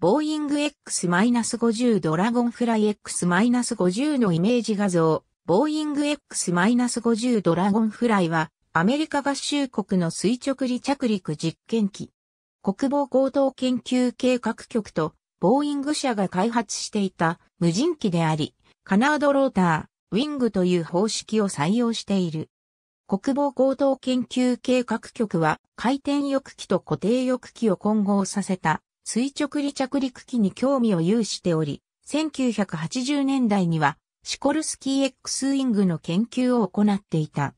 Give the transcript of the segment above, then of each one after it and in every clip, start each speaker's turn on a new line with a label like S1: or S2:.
S1: ボーイング X-50 ドラゴンフライ X-50 のイメージ画像、ボーイング X-50 ドラゴンフライは、アメリカ合衆国の垂直離着陸実験機。国防高等研究計画局と、ボーイング社が開発していた無人機であり、カナードローター、ウィングという方式を採用している。国防高等研究計画局は、回転翼機と固定翼機を混合させた垂直離着陸機に興味を有しており、1980年代にはシコルスキー X ウィングの研究を行っていた。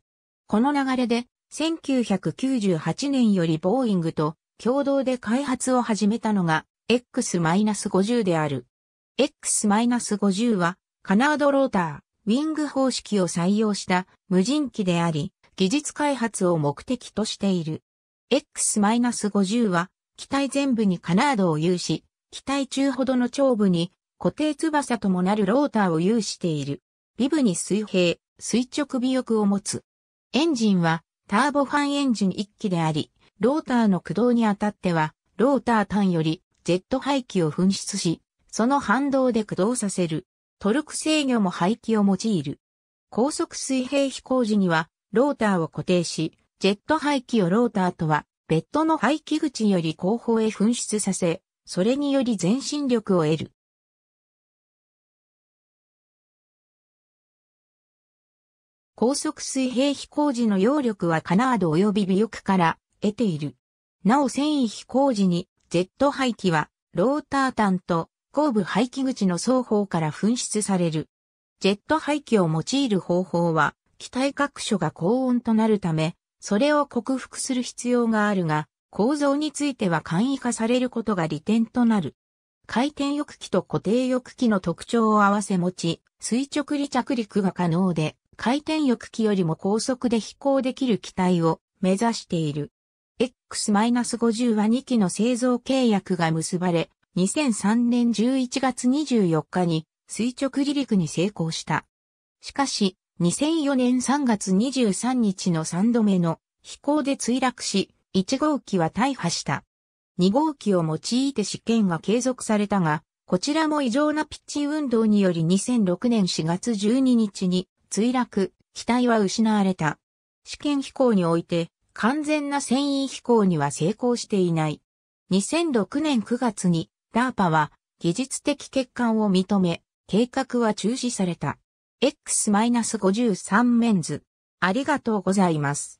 S1: この流れで、1998年よりボーイングと共同で開発を始めたのが X-50 である。X-50 はカナードローター、ウィング方式を採用した無人機であり、技術開発を目的としている。X-50 は機体全部にカナードを有し、機体中ほどの長部に固定翼ともなるローターを有している。尾部に水平、垂直尾翼を持つ。エンジンはターボファンエンジン1機であり、ローターの駆動にあたっては、ローター単よりジェット排気を噴出し、その反動で駆動させる。トルク制御も排気を用いる。高速水平飛行時には、ローターを固定し、ジェット排気をローターとはベッドの排気口より後方へ噴出させ、それにより前進力を得る。高速水平飛行時の揚力はカナード及び尾翼から得ている。なお繊維飛行時に、ジェット排気は、ロータータンと後部排気口の双方から噴出される。ジェット排気を用いる方法は、機体各所が高温となるため、それを克服する必要があるが、構造については簡易化されることが利点となる。回転翼機と固定翼機の特徴を合わせ持ち、垂直離着陸が可能で、回転翼機よりも高速で飛行できる機体を目指している。X-50 は2機の製造契約が結ばれ、2003年11月24日に垂直離陸に成功した。しかし、2004年3月23日の3度目の飛行で墜落し、1号機は大破した。2号機を用いて試験が継続されたが、こちらも異常なピッチ運動により2006年4月12日に墜落、機体は失われた。試験飛行において完全な繊維飛行には成功していない。2006年9月に DARPA は技術的欠陥を認め、計画は中止された。X-53 メンズ。ありがとうございます。